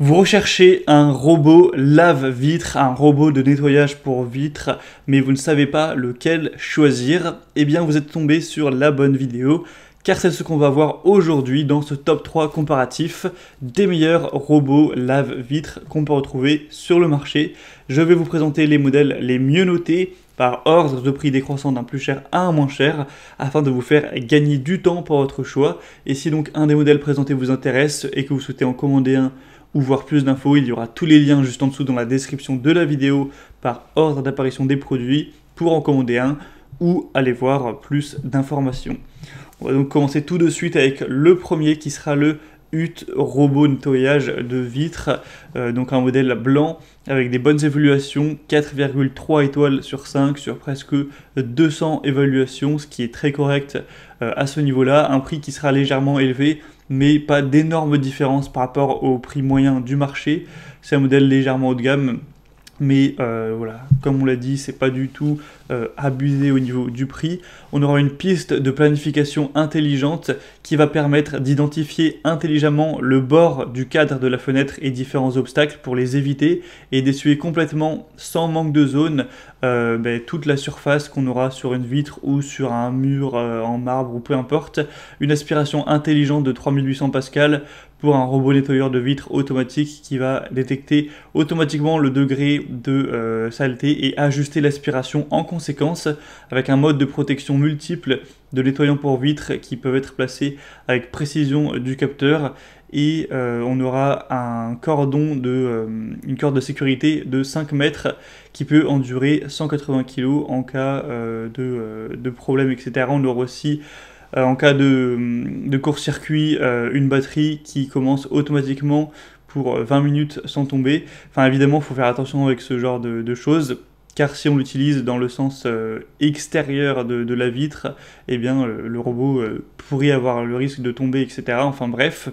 Vous recherchez un robot lave-vitre, un robot de nettoyage pour vitres, mais vous ne savez pas lequel choisir, eh bien vous êtes tombé sur la bonne vidéo, car c'est ce qu'on va voir aujourd'hui dans ce top 3 comparatif des meilleurs robots lave-vitre qu'on peut retrouver sur le marché. Je vais vous présenter les modèles les mieux notés par ordre de prix décroissant d'un plus cher à un moins cher afin de vous faire gagner du temps pour votre choix. Et si donc un des modèles présentés vous intéresse et que vous souhaitez en commander un ou voir plus d'infos, il y aura tous les liens juste en dessous dans la description de la vidéo par ordre d'apparition des produits pour en commander un ou aller voir plus d'informations. On va donc commencer tout de suite avec le premier qui sera le HUT robot nettoyage de vitres, euh, donc un modèle blanc avec des bonnes évaluations, 4,3 étoiles sur 5 sur presque 200 évaluations, ce qui est très correct euh, à ce niveau-là, un prix qui sera légèrement élevé, mais pas d'énormes différences par rapport au prix moyen du marché. C'est un modèle légèrement haut de gamme mais euh, voilà, comme on l'a dit, c'est pas du tout euh, abusé au niveau du prix. On aura une piste de planification intelligente qui va permettre d'identifier intelligemment le bord du cadre de la fenêtre et différents obstacles pour les éviter et d'essuyer complètement, sans manque de zone, euh, ben, toute la surface qu'on aura sur une vitre ou sur un mur en marbre ou peu importe. Une aspiration intelligente de 3800 pascal pour un robot nettoyeur de vitres automatique qui va détecter automatiquement le degré de euh, saleté et ajuster l'aspiration en conséquence avec un mode de protection multiple de nettoyants pour vitres qui peuvent être placés avec précision du capteur et euh, on aura un cordon de euh, une corde de sécurité de 5 mètres qui peut endurer 180 kg en cas de, de problème etc. On aura aussi euh, en cas de, court-circuit, euh, une batterie qui commence automatiquement pour 20 euh, minutes sans tomber. Enfin, évidemment, il faut faire attention avec ce genre de, choses, car si on l'utilise dans le sens extérieur de, la vitre, eh bien, le, le robot pourrait avoir le risque de tomber, etc. Enfin, bref.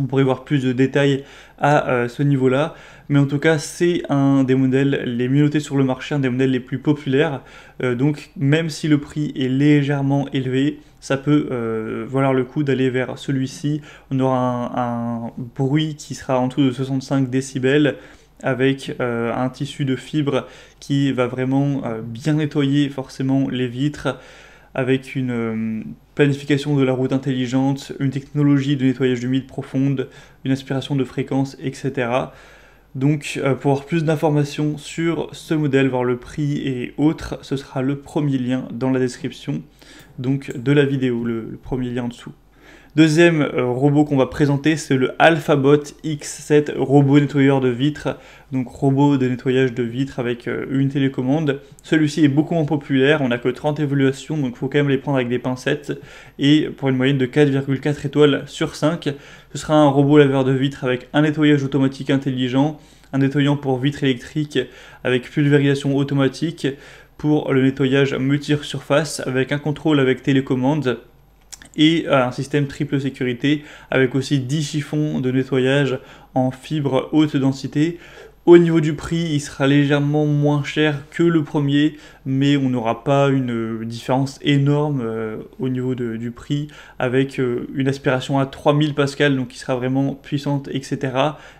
On pourrait voir plus de détails à euh, ce niveau-là. Mais en tout cas, c'est un des modèles les mieux notés sur le marché, un des modèles les plus populaires. Euh, donc même si le prix est légèrement élevé, ça peut euh, valoir le coup d'aller vers celui-ci. On aura un, un, bruit qui sera en dessous de 65 décibels avec un tissu de fibre qui va vraiment bien nettoyer forcément les vitres avec une euh, planification de la route intelligente, une technologie de nettoyage humide profonde, une aspiration de fréquence, etc. Donc euh, pour avoir plus d'informations sur ce modèle, voir le prix et autres, ce sera le premier lien dans la description donc de la vidéo, le premier lien en dessous. Deuxième euh, robot qu'on va présenter, c'est le AlphaBot X7 robot nettoyeur de vitres, donc robot de nettoyage de vitres avec euh, une télécommande. Celui-ci est beaucoup moins populaire, on n'a que 30 évaluations, donc il faut quand même les prendre avec des pincettes, et pour une moyenne de 4,4 étoiles sur 5. Ce sera un robot laveur de vitres avec un nettoyage automatique intelligent, un nettoyant pour vitres électriques avec pulvérisation automatique, pour le nettoyage multi-surface avec un contrôle avec télécommande et un système triple sécurité avec aussi 10 chiffons de nettoyage en fibre haute densité. Au niveau du prix, il sera légèrement moins cher que le premier, mais on n'aura pas une différence énorme euh, au niveau du prix avec euh, une aspiration à 3000 pascal, donc qui sera vraiment puissante, etc.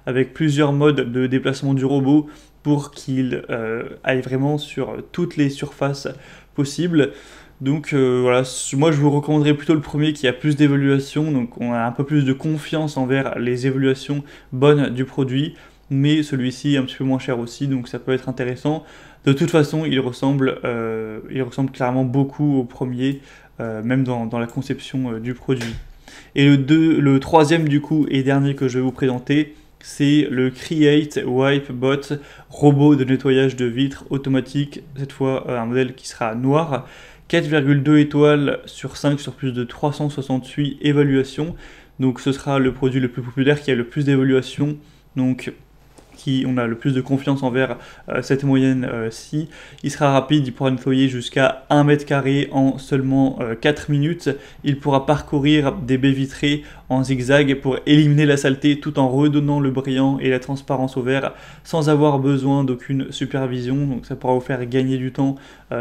Avec plusieurs modes de déplacement du robot pour qu'il euh, aille vraiment sur toutes les surfaces possibles. Donc euh, voilà, moi je vous recommanderais plutôt le premier qui a plus d'évaluation, donc on a un peu plus de confiance envers les évaluations bonnes du produit, mais celui-ci est un petit peu moins cher aussi, donc ça peut être intéressant. De toute façon, il ressemble, euh, il ressemble clairement beaucoup au premier, euh, même dans, la conception du produit. Et le, le troisième du coup et dernier que je vais vous présenter, c'est le Create Wipe Bot robot de nettoyage de vitres automatique, cette fois un modèle qui sera noir. 4,2 étoiles sur 5 sur plus de 368 évaluations. Donc ce sera le produit le plus populaire qui a le plus d'évaluations. Donc on a le plus de confiance envers euh, cette moyenne-ci. Euh, il sera rapide, il pourra nettoyer jusqu'à 1 mètre carré en seulement 4 euh, minutes. Il pourra parcourir des baies vitrées en zigzag pour éliminer la saleté tout en redonnant le brillant et la transparence au verre sans avoir besoin d'aucune supervision. Donc ça pourra vous faire gagner du temps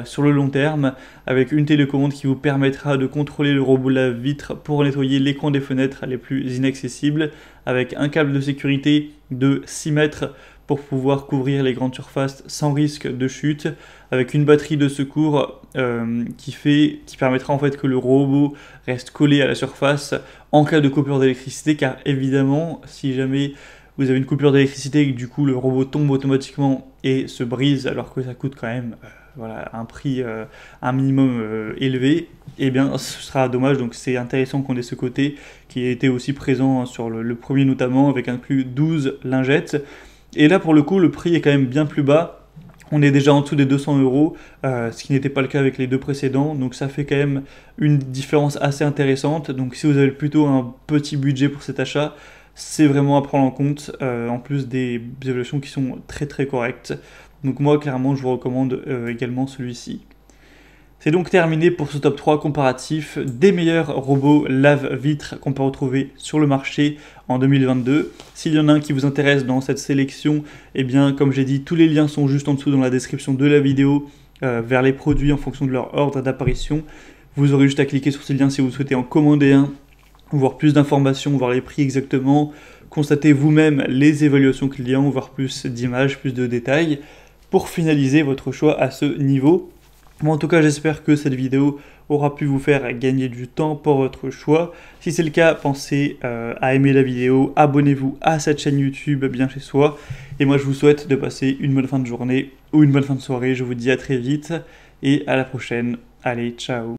sur le long terme avec une télécommande qui vous permettra de contrôler le robot la vitre pour nettoyer l'écran des fenêtres les plus inaccessibles avec un câble de sécurité de 6 mètres pour pouvoir couvrir les grandes surfaces sans risque de chute, avec une batterie de secours euh, qui, fait, qui permettra en fait que le robot reste collé à la surface en cas de coupure d'électricité, car évidemment, si jamais vous avez une coupure d'électricité et du coup le robot tombe automatiquement et se brise, alors que ça coûte quand même euh, voilà, un prix, euh, un minimum euh, élevé, et eh bien, ce sera dommage. Donc, c'est intéressant qu'on ait ce côté qui était aussi présent sur le, premier notamment, avec un plus 12 lingettes. Et là, pour le coup, le prix est quand même bien plus bas. On est déjà en dessous des 200 euros, euh, ce qui n'était pas le cas avec les deux précédents. Donc ça fait quand même une différence assez intéressante. Donc si vous avez plutôt un petit budget pour cet achat, c'est vraiment à prendre en compte, en plus des évaluations qui sont très très correctes. Donc moi clairement je vous recommande euh, également celui-ci. C'est donc terminé pour ce top 3 comparatif des meilleurs robots lave-vitres qu'on peut retrouver sur le marché en 2022. S'il y en a un qui vous intéresse dans cette sélection, eh bien comme j'ai dit, tous les liens sont juste en dessous dans la description de la vidéo euh, vers les produits en fonction de leur ordre d'apparition. Vous aurez juste à cliquer sur ces liens si vous souhaitez en commander un, voir plus d'informations, voir les prix exactement, constater vous-même les évaluations clients, voir plus d'images, plus de détails pour finaliser votre choix à ce niveau. Moi en tout cas j'espère que cette vidéo aura pu vous faire gagner du temps pour votre choix. Si c'est le cas, pensez euh, à aimer la vidéo, abonnez-vous à cette chaîne YouTube bien chez soi. Et moi je vous souhaite de passer une bonne fin de journée ou une bonne fin de soirée. Je vous dis à très vite et à la prochaine. Allez, ciao